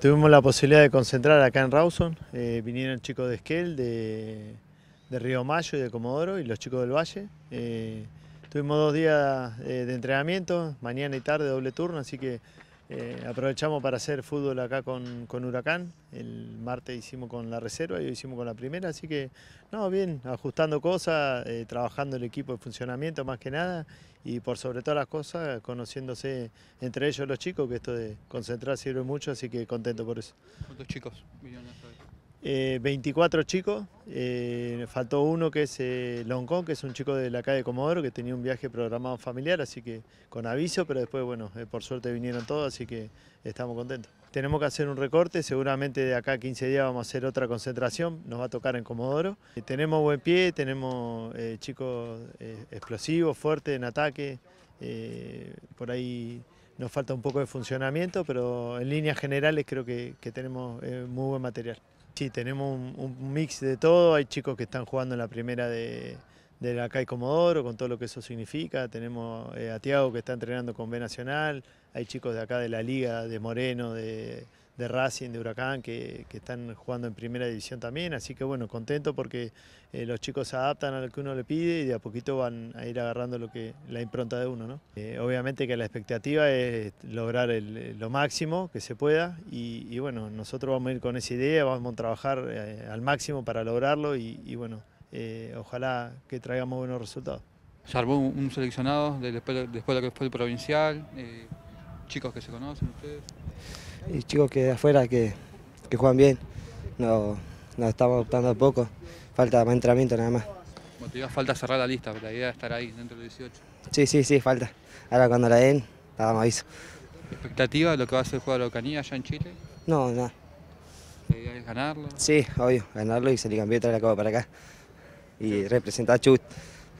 Tuvimos la posibilidad de concentrar acá en Rawson, eh, vinieron chicos de Esquel, de, Río Mayo y de Comodoro y los chicos del Valle. Eh, tuvimos dos días eh, de entrenamiento, mañana y tarde doble turno, así que eh, aprovechamos para hacer fútbol acá con, Huracán, el martes hicimos con la reserva y hoy hicimos con la primera, así que no, bien, ajustando cosas, eh, trabajando el equipo de funcionamiento más que nada y por sobre todas las cosas conociéndose entre ellos los chicos, que esto de concentrar sirve mucho, así que contento por eso. ¿Cuántos chicos 24 eh, chicos, eh, faltó uno que es eh, que es un chico de la calle Comodoro que tenía un viaje programado familiar, así que con aviso, pero después, bueno, eh, por suerte vinieron todos, así que estamos contentos. Tenemos que hacer un recorte, seguramente de acá a 15 días vamos a hacer otra concentración, nos va a tocar en Comodoro. tenemos buen pie, tenemos chicos explosivos, fuertes en ataque, por ahí nos falta un poco de funcionamiento, pero en líneas generales creo que tenemos muy buen material. Sí, tenemos un, mix de todo. Hay chicos que están jugando en la primera de, la CAI Comodoro, con todo lo que eso significa. Tenemos eh, a Tiago que está entrenando con B Nacional. Hay chicos de acá de la Liga, de Moreno, de, de Racing, de Huracán, que, están jugando en primera división también. Así que bueno, contento porque eh, los chicos se adaptan a lo que uno le pide y de a poquito van a ir agarrando lo que, la impronta de uno. Eh, obviamente que la expectativa es lograr lo máximo que se pueda y, bueno, nosotros vamos a ir con esa idea, vamos a trabajar eh, al máximo para lograrlo y, bueno, ojalá que traigamos buenos resultados. Se armó un seleccionado después, de lo que fue el provincial chicos que se conocen ustedes. Y chicos que de afuera que, que juegan bien, nos no estamos optando poco, falta más entrenamiento nada más. falta cerrar la lista, pero la idea es estar ahí dentro del 18. Sí, sí, sí, falta. Ahora cuando la den, la damos aviso. ¿Expectativa de lo que va a hacer el juego de la allá en Chile? No, nada. ¿La idea es ganarlo? Sí, obvio, ganarlo y salir campeón y traer la copa para acá. Y representar a Chut.